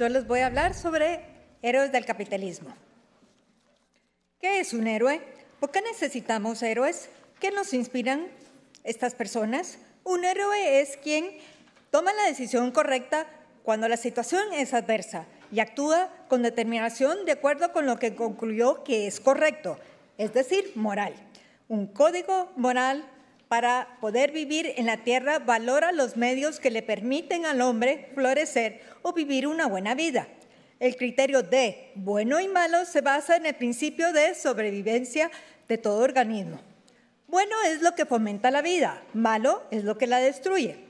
yo les voy a hablar sobre héroes del capitalismo. ¿Qué es un héroe? ¿Por qué necesitamos héroes? ¿Qué nos inspiran estas personas? Un héroe es quien toma la decisión correcta cuando la situación es adversa y actúa con determinación de acuerdo con lo que concluyó que es correcto, es decir, moral. Un código moral para poder vivir en la tierra valora los medios que le permiten al hombre florecer o vivir una buena vida. El criterio de bueno y malo se basa en el principio de sobrevivencia de todo organismo. Bueno es lo que fomenta la vida, malo es lo que la destruye.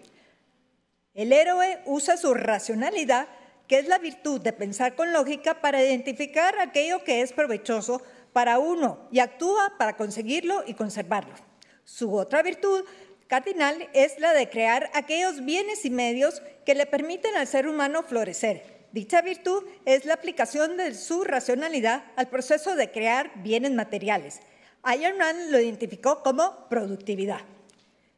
El héroe usa su racionalidad, que es la virtud de pensar con lógica, para identificar aquello que es provechoso para uno y actúa para conseguirlo y conservarlo. Su otra virtud cardinal es la de crear aquellos bienes y medios que le permiten al ser humano florecer. Dicha virtud es la aplicación de su racionalidad al proceso de crear bienes materiales. Iron Man lo identificó como productividad.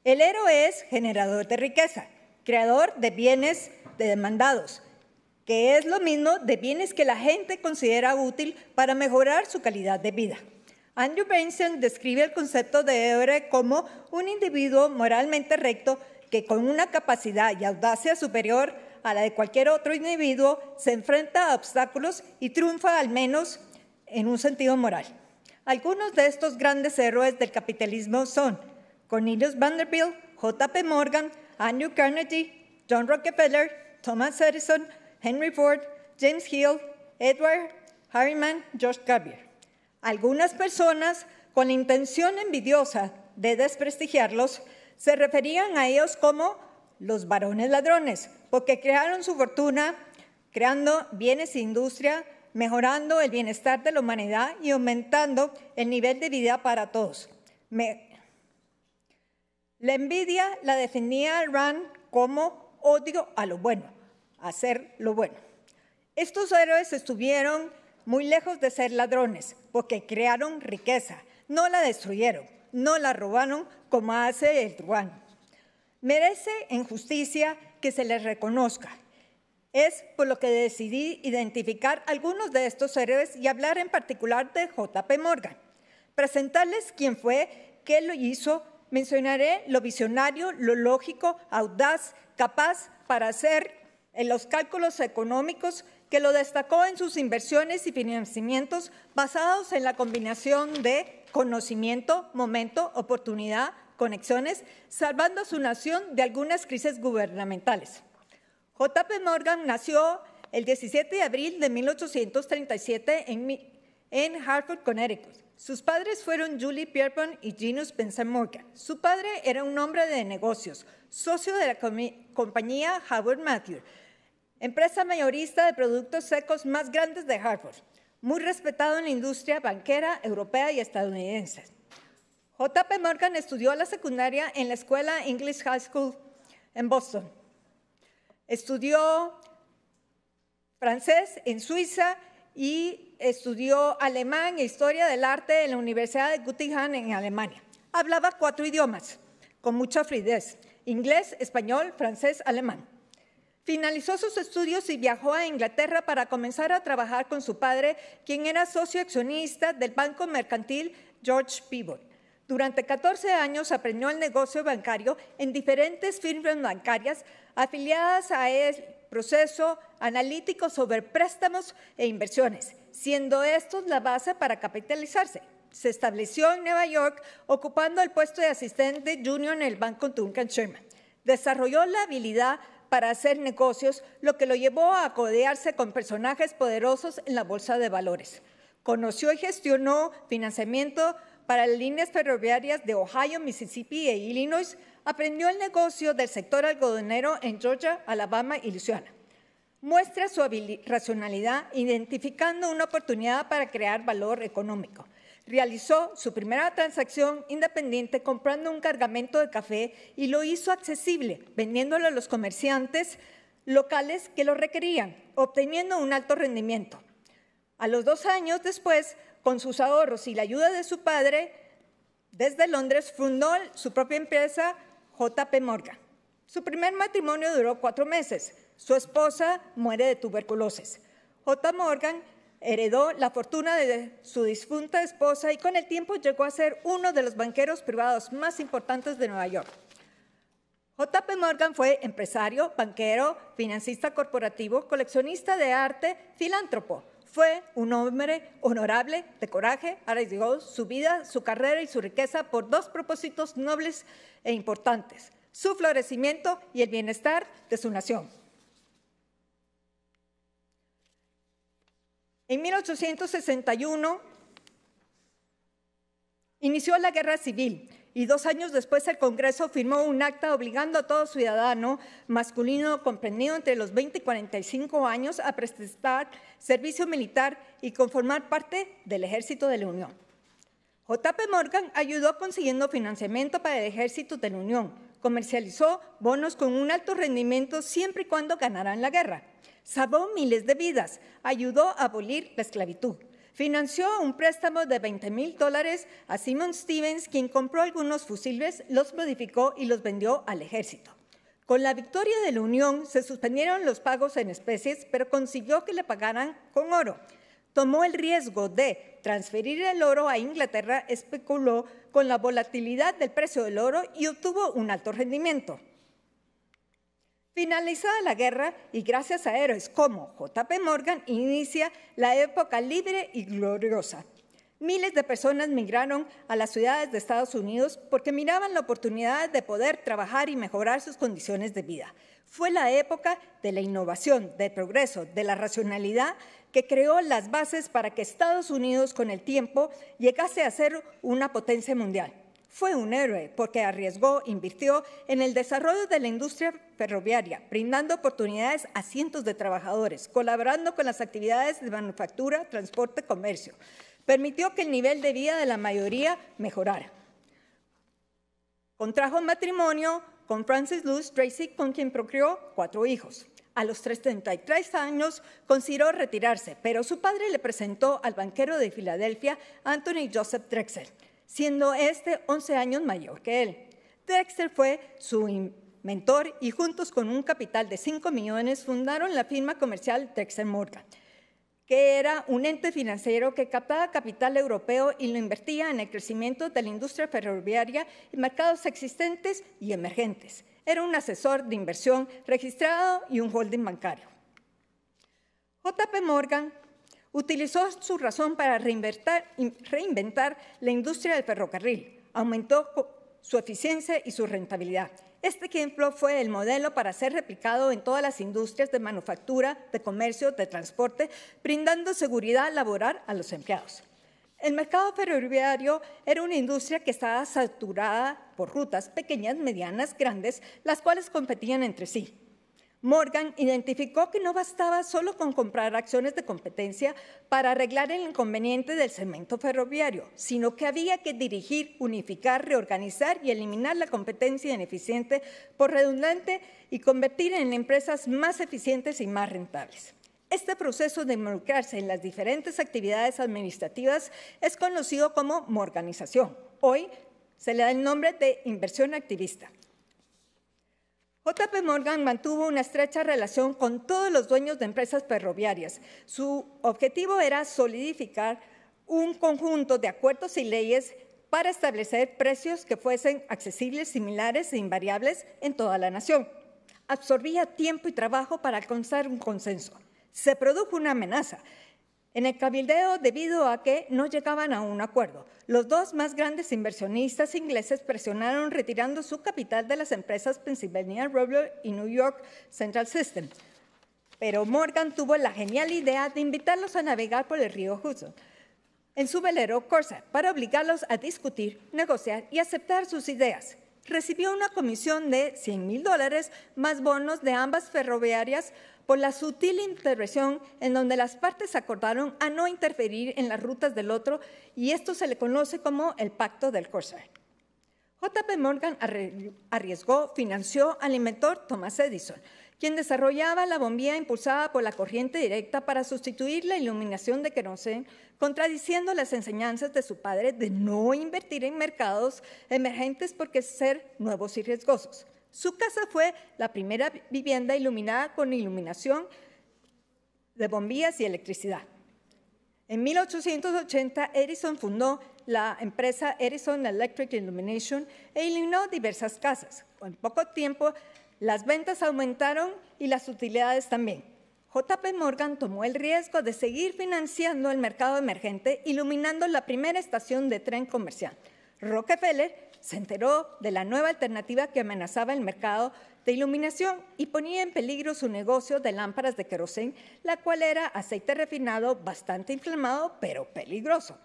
El héroe es generador de riqueza, creador de bienes demandados, que es lo mismo de bienes que la gente considera útil para mejorar su calidad de vida. Andrew Benson describe el concepto de héroe como un individuo moralmente recto que con una capacidad y audacia superior a la de cualquier otro individuo se enfrenta a obstáculos y triunfa al menos en un sentido moral. Algunos de estos grandes héroes del capitalismo son Cornelius Vanderbilt, J.P. Morgan, Andrew Carnegie, John Rockefeller, Thomas Edison, Henry Ford, James Hill, Edward Harriman, George Gabriel. Algunas personas, con intención envidiosa de desprestigiarlos, se referían a ellos como los varones ladrones, porque crearon su fortuna creando bienes e industria, mejorando el bienestar de la humanidad y aumentando el nivel de vida para todos. la envidia la definía Rand como odio a lo bueno, hacer lo bueno. Estos héroes estuvieron muy lejos de ser ladrones, porque crearon riqueza, no la destruyeron, no la robaron como hace el truán. Merece en justicia que se les reconozca. Es por lo que decidí identificar algunos de estos héroes y hablar en particular de JP Morgan. Presentarles quién fue, qué lo hizo, mencionaré lo visionario, lo lógico, audaz, capaz para hacer en los cálculos económicos que lo destacó en sus inversiones y financiamientos basados en la combinación de conocimiento, momento, oportunidad, conexiones, salvando a su nación de algunas crisis gubernamentales. JP Morgan nació el 17 de abril de 1837 en, Hartford, Connecticut. Sus padres fueron Julie Pierpont y ginus Spencer Su padre era un hombre de negocios, socio de la compañía Howard Matthews, empresa mayorista de productos secos más grandes de Harvard, muy respetado en la industria banquera europea y estadounidense. JP Morgan estudió la secundaria en la escuela English High School en Boston. Estudió francés en Suiza y estudió alemán e historia del arte en la Universidad de Göttingen en Alemania. Hablaba cuatro idiomas con mucha fluidez, inglés, español, francés, alemán. Finalizó sus estudios y viajó a Inglaterra para comenzar a trabajar con su padre, quien era socio accionista del banco mercantil George Peabody. Durante 14 años aprendió el negocio bancario en diferentes firmas bancarias afiliadas a el proceso analítico sobre préstamos e inversiones, siendo estos la base para capitalizarse. Se estableció en Nueva York ocupando el puesto de asistente junior en el banco Duncan Sherman. Desarrolló la habilidad para hacer negocios, lo que lo llevó a acodearse con personajes poderosos en la Bolsa de Valores. Conoció y gestionó financiamiento para líneas ferroviarias de Ohio, Mississippi e Illinois. Aprendió el negocio del sector algodonero en Georgia, Alabama y Luisiana. Muestra su racionalidad identificando una oportunidad para crear valor económico realizó su primera transacción independiente comprando un cargamento de café y lo hizo accesible, vendiéndolo a los comerciantes locales que lo requerían, obteniendo un alto rendimiento. A los dos años después, con sus ahorros y la ayuda de su padre, desde Londres fundó su propia empresa JP Morgan. Su primer matrimonio duró cuatro meses. Su esposa muere de tuberculosis. J. Morgan heredó la fortuna de su difunta esposa y con el tiempo llegó a ser uno de los banqueros privados más importantes de Nueva York. JP Morgan fue empresario, banquero, financista corporativo, coleccionista de arte, filántropo. Fue un hombre honorable, de coraje, arriesgó su vida, su carrera y su riqueza por dos propósitos nobles e importantes, su florecimiento y el bienestar de su nación. En 1861 inició la guerra civil y dos años después el Congreso firmó un acta obligando a todo ciudadano masculino comprendido entre los 20 y 45 años a prestar servicio militar y conformar parte del Ejército de la Unión. J.P. Morgan ayudó consiguiendo financiamiento para el Ejército de la Unión, comercializó bonos con un alto rendimiento siempre y cuando ganaran la guerra salvó miles de vidas, ayudó a abolir la esclavitud. Financió un préstamo de 20 mil dólares a Simon Stevens, quien compró algunos fusiles, los modificó y los vendió al ejército. Con la victoria de la Unión se suspendieron los pagos en especies, pero consiguió que le pagaran con oro. Tomó el riesgo de transferir el oro a Inglaterra, especuló con la volatilidad del precio del oro y obtuvo un alto rendimiento. Finalizada la guerra y gracias a héroes como JP Morgan, inicia la época libre y gloriosa. Miles de personas migraron a las ciudades de Estados Unidos porque miraban la oportunidad de poder trabajar y mejorar sus condiciones de vida. Fue la época de la innovación, del progreso, de la racionalidad que creó las bases para que Estados Unidos con el tiempo llegase a ser una potencia mundial fue un héroe porque arriesgó, invirtió en el desarrollo de la industria ferroviaria, brindando oportunidades a cientos de trabajadores, colaborando con las actividades de manufactura, transporte, comercio. Permitió que el nivel de vida de la mayoría mejorara. Contrajo matrimonio con Francis Louis Tracy, con quien procreó cuatro hijos. A los 33 años consideró retirarse, pero su padre le presentó al banquero de Filadelfia, Anthony Joseph Drexel, siendo este 11 años mayor que él. Dexter fue su mentor y juntos con un capital de 5 millones fundaron la firma comercial Dexter Morgan, que era un ente financiero que captaba capital europeo y lo invertía en el crecimiento de la industria ferroviaria y mercados existentes y emergentes. Era un asesor de inversión registrado y un holding bancario. JP Morgan Utilizó su razón para reinventar, la industria del ferrocarril. Aumentó su eficiencia y su rentabilidad. Este ejemplo fue el modelo para ser replicado en todas las industrias de manufactura, de comercio, de transporte, brindando seguridad laboral a los empleados. El mercado ferroviario era una industria que estaba saturada por rutas pequeñas, medianas, grandes, las cuales competían entre sí. Morgan identificó que no bastaba solo con comprar acciones de competencia para arreglar el inconveniente del segmento ferroviario, sino que había que dirigir, unificar, reorganizar y eliminar la competencia ineficiente por redundante y convertir en empresas más eficientes y más rentables. Este proceso de involucrarse en las diferentes actividades administrativas es conocido como morganización. Hoy se le da el nombre de inversión activista. JP Morgan mantuvo una estrecha relación con todos los dueños de empresas ferroviarias. Su objetivo era solidificar un conjunto de acuerdos y leyes para establecer precios que fuesen accesibles, similares e invariables en toda la nación. Absorbía tiempo y trabajo para alcanzar un consenso. Se produjo una amenaza. En el cabildeo, debido a que no llegaban a un acuerdo, los dos más grandes inversionistas ingleses presionaron retirando su capital de las empresas Pennsylvania Railroad y New York Central System. Pero Morgan tuvo la genial idea de invitarlos a navegar por el río Hudson en su velero Corsair para obligarlos a discutir, negociar y aceptar sus ideas. Recibió una comisión de 100 mil dólares más bonos de ambas ferroviarias por la sutil intervención en donde las partes acordaron a no interferir en las rutas del otro y esto se le conoce como el pacto del Corsair. JP Morgan arriesgó, financió al inventor Thomas Edison, quien desarrollaba la bombilla impulsada por la corriente directa para sustituir la iluminación de kerosene, contradiciendo las enseñanzas de su padre de no invertir en mercados emergentes porque ser nuevos y riesgosos. Su casa fue la primera vivienda iluminada con iluminación de bombillas y electricidad. En 1880, Edison fundó la empresa Edison Electric Illumination e iluminó diversas casas. En poco tiempo, las ventas aumentaron y las utilidades también. JP Morgan tomó el riesgo de seguir financiando el mercado emergente, iluminando la primera estación de tren comercial. Rockefeller se enteró de la nueva alternativa que amenazaba el mercado de iluminación y ponía en peligro su negocio de lámparas de kerosene, la cual era aceite refinado bastante inflamado pero peligroso.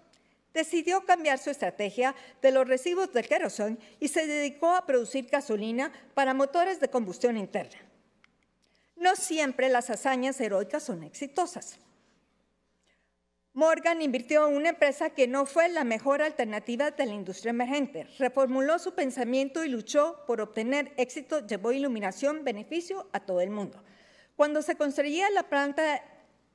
Decidió cambiar su estrategia de los residuos de kerosene y se dedicó a producir gasolina para motores de combustión interna. No siempre las hazañas heroicas son exitosas. Morgan invirtió en una empresa que no fue la mejor alternativa de la industria emergente. Reformuló su pensamiento y luchó por obtener éxito, llevó iluminación, beneficio a todo el mundo. Cuando se construía la planta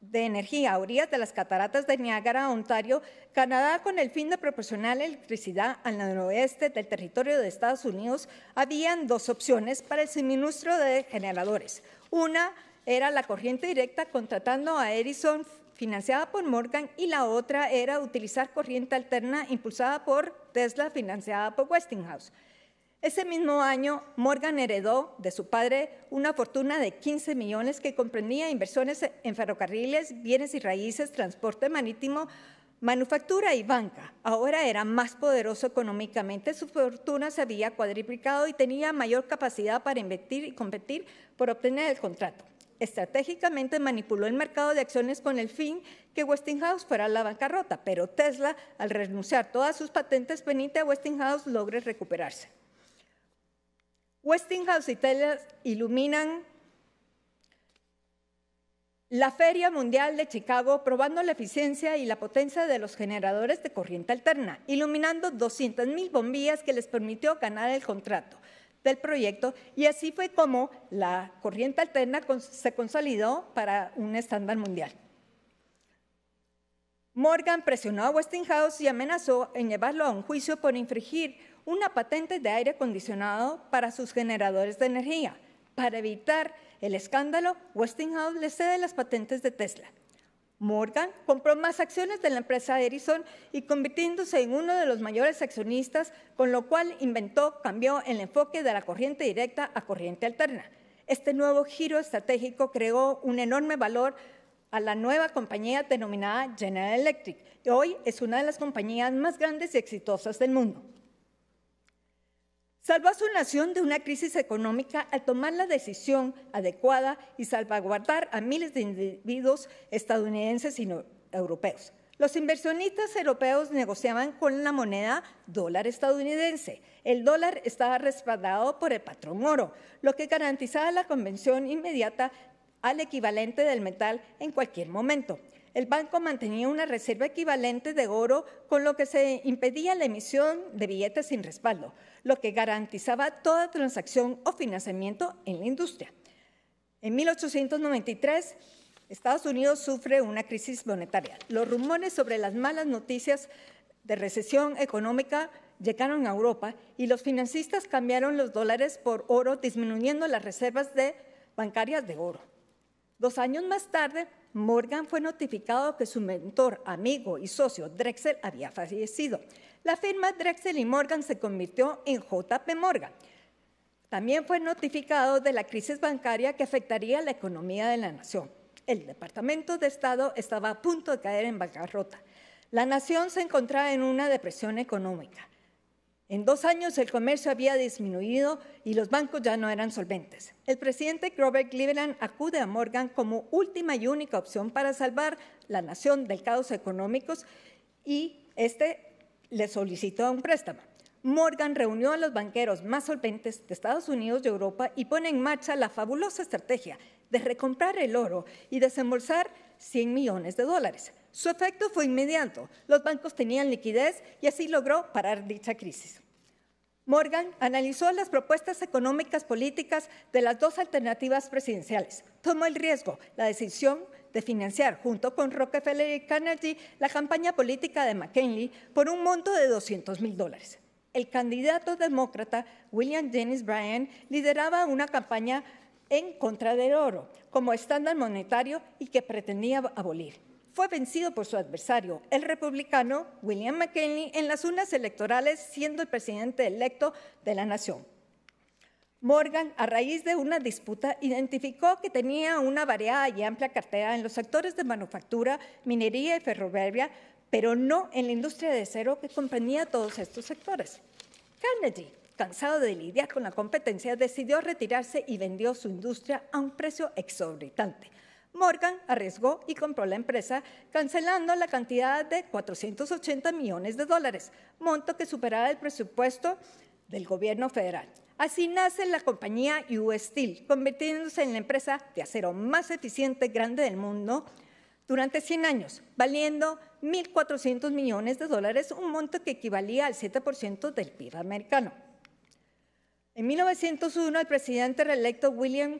de energía a orillas de las cataratas de Niágara, Ontario, Canadá, con el fin de proporcionar electricidad al noroeste del territorio de Estados Unidos, habían dos opciones para el suministro de generadores. Una era la corriente directa contratando a Edison financiada por Morgan, y la otra era utilizar corriente alterna impulsada por Tesla, financiada por Westinghouse. Ese mismo año, Morgan heredó de su padre una fortuna de 15 millones que comprendía inversiones en ferrocarriles, bienes y raíces, transporte marítimo, manufactura y banca. Ahora era más poderoso económicamente, su fortuna se había cuadriplicado y tenía mayor capacidad para invertir y competir por obtener el contrato estratégicamente manipuló el mercado de acciones con el fin que Westinghouse fuera la bancarrota, pero Tesla, al renunciar todas sus patentes permite a Westinghouse, logre recuperarse. Westinghouse y Tesla iluminan la Feria Mundial de Chicago probando la eficiencia y la potencia de los generadores de corriente alterna, iluminando 200.000 bombillas que les permitió ganar el contrato del proyecto y así fue como la corriente alterna se consolidó para un estándar mundial. Morgan presionó a Westinghouse y amenazó en llevarlo a un juicio por infringir una patente de aire acondicionado para sus generadores de energía. Para evitar el escándalo, Westinghouse le cede las patentes de Tesla. Morgan compró más acciones de la empresa Edison y convirtiéndose en uno de los mayores accionistas, con lo cual inventó, cambió el enfoque de la corriente directa a corriente alterna. Este nuevo giro estratégico creó un enorme valor a la nueva compañía denominada General Electric, que hoy es una de las compañías más grandes y exitosas del mundo. Salvó a su nación de una crisis económica al tomar la decisión adecuada y salvaguardar a miles de individuos estadounidenses y europeos. Los inversionistas europeos negociaban con la moneda dólar estadounidense. El dólar estaba respaldado por el patrón oro, lo que garantizaba la convención inmediata al equivalente del metal en cualquier momento el banco mantenía una reserva equivalente de oro, con lo que se impedía la emisión de billetes sin respaldo, lo que garantizaba toda transacción o financiamiento en la industria. En 1893, Estados Unidos sufre una crisis monetaria. Los rumores sobre las malas noticias de recesión económica llegaron a Europa y los financistas cambiaron los dólares por oro, disminuyendo las reservas bancarias de oro. Dos años más tarde, Morgan fue notificado que su mentor, amigo y socio Drexel había fallecido. La firma Drexel y Morgan se convirtió en JP Morgan. También fue notificado de la crisis bancaria que afectaría la economía de la nación. El Departamento de Estado estaba a punto de caer en bancarrota. La nación se encontraba en una depresión económica. En dos años el comercio había disminuido y los bancos ya no eran solventes. El presidente Grover Cleveland acude a Morgan como última y única opción para salvar la nación del caos económico y este le solicitó un préstamo. Morgan reunió a los banqueros más solventes de Estados Unidos y Europa y pone en marcha la fabulosa estrategia de recomprar el oro y desembolsar 100 millones de dólares. Su efecto fue inmediato. Los bancos tenían liquidez y así logró parar dicha crisis. Morgan analizó las propuestas económicas políticas de las dos alternativas presidenciales. Tomó el riesgo, la decisión de financiar, junto con Rockefeller y Carnegie, la campaña política de McKinley por un monto de 200 mil dólares. El candidato demócrata William Jennings Bryan lideraba una campaña en contra del oro como estándar monetario y que pretendía abolir fue vencido por su adversario, el republicano William McKinley, en las urnas electorales, siendo el presidente electo de la nación. Morgan, a raíz de una disputa, identificó que tenía una variada y amplia cartera en los sectores de manufactura, minería y ferroviaria, pero no en la industria de acero que comprendía todos estos sectores. Carnegie, cansado de lidiar con la competencia, decidió retirarse y vendió su industria a un precio exorbitante – Morgan arriesgó y compró la empresa, cancelando la cantidad de 480 millones de dólares, monto que superaba el presupuesto del gobierno federal. Así nace la compañía US Steel, convirtiéndose en la empresa de acero más eficiente grande del mundo durante 100 años, valiendo 1.400 millones de dólares, un monto que equivalía al 7% del PIB americano. En 1901, el presidente reelecto William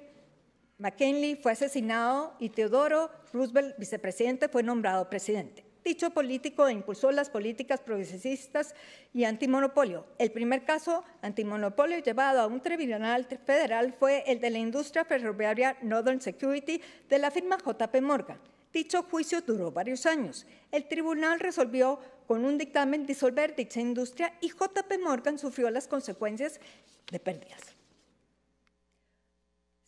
McKinley fue asesinado y Teodoro Roosevelt, vicepresidente, fue nombrado presidente. Dicho político impulsó las políticas progresistas y antimonopolio. El primer caso antimonopolio llevado a un tribunal federal fue el de la industria ferroviaria Northern Security de la firma JP Morgan. Dicho juicio duró varios años. El tribunal resolvió con un dictamen disolver dicha industria y JP Morgan sufrió las consecuencias de pérdidas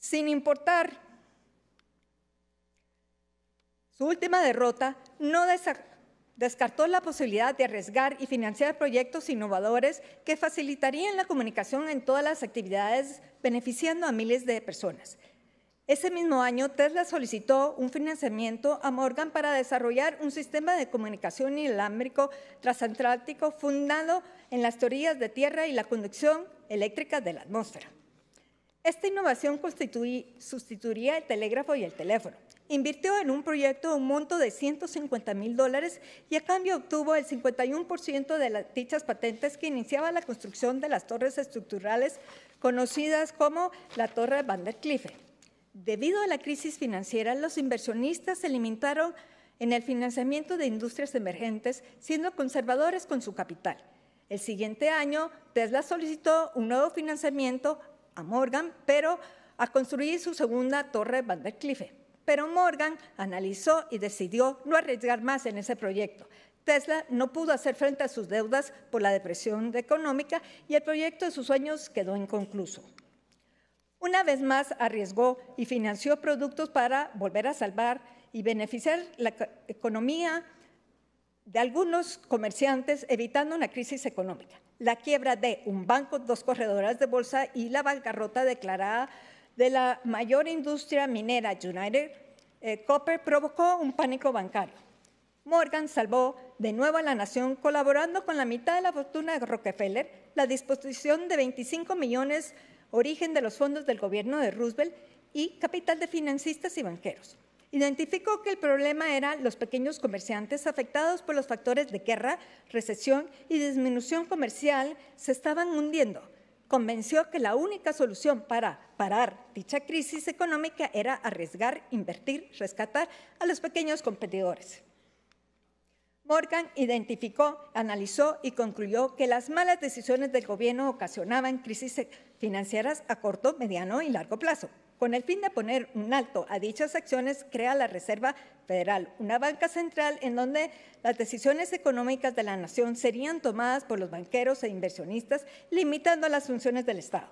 sin importar su última derrota, no descartó la posibilidad de arriesgar y financiar proyectos innovadores que facilitarían la comunicación en todas las actividades, beneficiando a miles de personas. Ese mismo año, Tesla solicitó un financiamiento a Morgan para desarrollar un sistema de comunicación inalámbrico transatlántico fundado en las teorías de tierra y la conducción eléctrica de la atmósfera. Esta innovación sustituiría el telégrafo y el teléfono. Invirtió en un proyecto un monto de 150 mil dólares y a cambio obtuvo el 51% de las, dichas patentes que iniciaba la construcción de las torres estructurales conocidas como la Torre Van der Cliffe. Debido a la crisis financiera, los inversionistas se limitaron en el financiamiento de industrias emergentes, siendo conservadores con su capital. El siguiente año, Tesla solicitó un nuevo financiamiento a Morgan, pero a construir su segunda torre Van der Cliffe. Pero Morgan analizó y decidió no arriesgar más en ese proyecto. Tesla no pudo hacer frente a sus deudas por la depresión económica y el proyecto de sus sueños quedó inconcluso. Una vez más arriesgó y financió productos para volver a salvar y beneficiar la economía de algunos comerciantes, evitando una crisis económica la quiebra de un banco, dos corredoras de bolsa y la bancarrota declarada de la mayor industria minera United eh, Copper provocó un pánico bancario. Morgan salvó de nuevo a la nación colaborando con la mitad de la fortuna de Rockefeller, la disposición de 25 millones origen de los fondos del gobierno de Roosevelt y capital de financistas y banqueros. Identificó que el problema era los pequeños comerciantes afectados por los factores de guerra, recesión y disminución comercial se estaban hundiendo. Convenció que la única solución para parar dicha crisis económica era arriesgar, invertir, rescatar a los pequeños competidores. Morgan identificó, analizó y concluyó que las malas decisiones del gobierno ocasionaban crisis financieras a corto, mediano y largo plazo. Con el fin de poner un alto a dichas acciones, crea la Reserva Federal, una banca central en donde las decisiones económicas de la nación serían tomadas por los banqueros e inversionistas, limitando las funciones del Estado.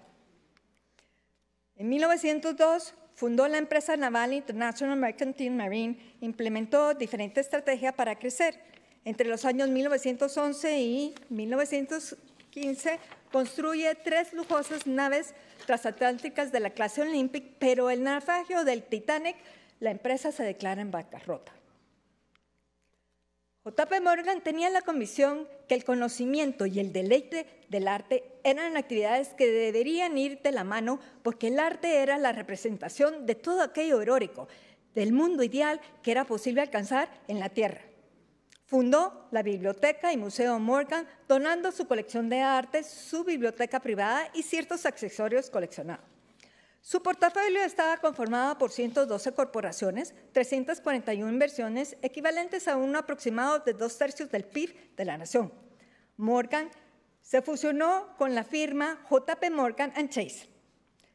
En 1902, fundó la empresa naval International Mercantile Marine, implementó diferentes estrategias para crecer. Entre los años 1911 y 1915 construye tres lujosas naves transatlánticas de la clase Olympic, pero el naufragio del Titanic, la empresa se declara en bancarrota. J.P. Morgan tenía la convicción que el conocimiento y el deleite del arte eran actividades que deberían ir de la mano porque el arte era la representación de todo aquello heroico, del mundo ideal que era posible alcanzar en la Tierra. Fundó la Biblioteca y Museo Morgan, donando su colección de arte, su biblioteca privada y ciertos accesorios coleccionados. Su portafolio estaba conformado por 112 corporaciones, 341 inversiones, equivalentes a un aproximado de dos tercios del PIB de la nación. Morgan se fusionó con la firma JP Morgan Chase,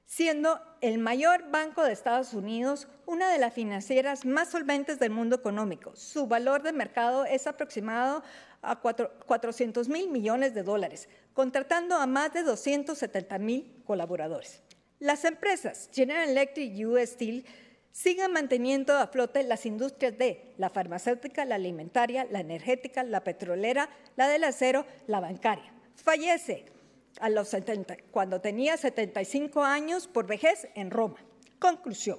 siendo el mayor banco de Estados Unidos, una de las financieras más solventes del mundo económico. Su valor de mercado es aproximado a 400 mil millones de dólares, contratando a más de 270 mil colaboradores. Las empresas General Electric y US Steel siguen manteniendo a flote las industrias de la farmacéutica, la alimentaria, la energética, la petrolera, la del acero, la bancaria. Fallece los 70, cuando tenía 75 años por vejez en Roma. Conclusión.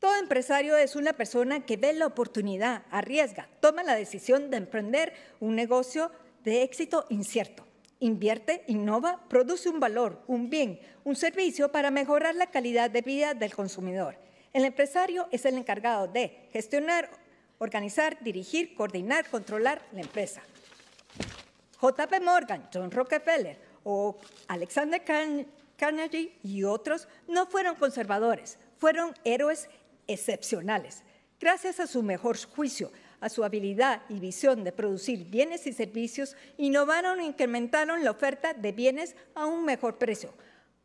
Todo empresario es una persona que ve la oportunidad, arriesga, toma la decisión de emprender un negocio de éxito incierto. Invierte, innova, produce un valor, un bien, un servicio para mejorar la calidad de vida del consumidor. El empresario es el encargado de gestionar, organizar, dirigir, coordinar, controlar la empresa. JP Morgan, John Rockefeller, o Alexander Carnegie y otros no fueron conservadores, fueron héroes excepcionales. Gracias a su mejor juicio, a su habilidad y visión de producir bienes y servicios, innovaron e incrementaron la oferta de bienes a un mejor precio.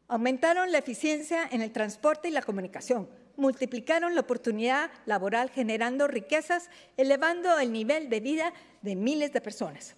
Aumentaron la eficiencia en el transporte y la comunicación. Multiplicaron la oportunidad laboral generando riquezas, elevando el nivel de vida de miles de personas.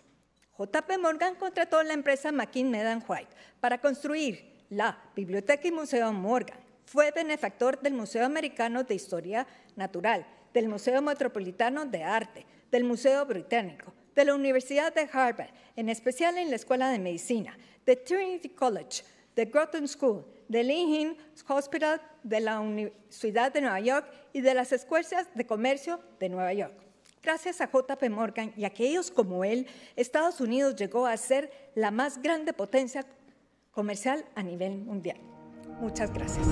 JP Morgan contrató a la empresa McKinney Medan White para construir la Biblioteca y Museo Morgan. Fue benefactor del Museo Americano de Historia Natural, del Museo Metropolitano de Arte, del Museo Británico, de la Universidad de Harvard, en especial en la Escuela de Medicina, de Trinity College, de Groton School, del Lincoln Hospital de la Ciudad de Nueva York y de las Escuelas de Comercio de Nueva York. Gracias a JP Morgan y a aquellos como él, Estados Unidos llegó a ser la más grande potencia comercial a nivel mundial. Muchas gracias.